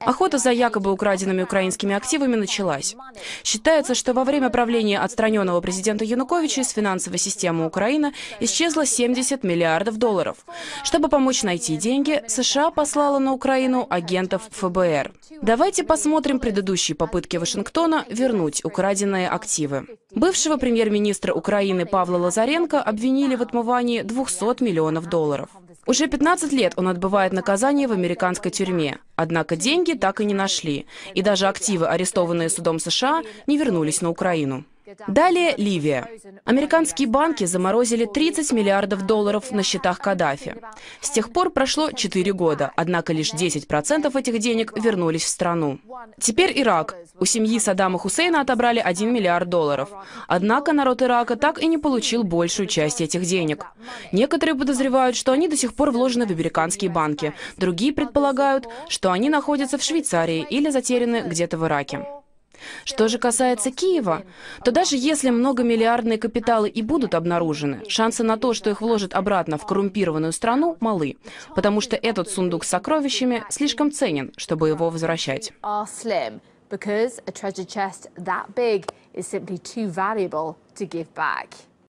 Охота за якобы украденными украинскими активами началась. Считается, что во время правления отстраненного президента Януковича из финансовой системы Украины исчезло 70 миллиардов долларов. Чтобы помочь найти деньги, США послала на Украину агентов ФБР. Давайте посмотрим предыдущие попытки Вашингтона вернуть украденные активы. Бывшего премьер-министра Украины Павла Лазаренко обвинили в отмывании 200 миллионов долларов. Уже 15 лет он отбывает наказание в американской тюрьме. Однако деньги так и не нашли. И даже активы, арестованные судом США, не вернулись на Украину. Далее Ливия. Американские банки заморозили 30 миллиардов долларов на счетах Каддафи. С тех пор прошло 4 года, однако лишь 10% этих денег вернулись в страну. Теперь Ирак. У семьи Саддама Хусейна отобрали 1 миллиард долларов. Однако народ Ирака так и не получил большую часть этих денег. Некоторые подозревают, что они до сих пор вложены в американские банки. Другие предполагают, что они находятся в Швейцарии или затеряны где-то в Ираке. Что же касается Киева, то даже если многомиллиардные капиталы и будут обнаружены, шансы на то, что их вложат обратно в коррумпированную страну, малы, потому что этот сундук с сокровищами слишком ценен, чтобы его возвращать.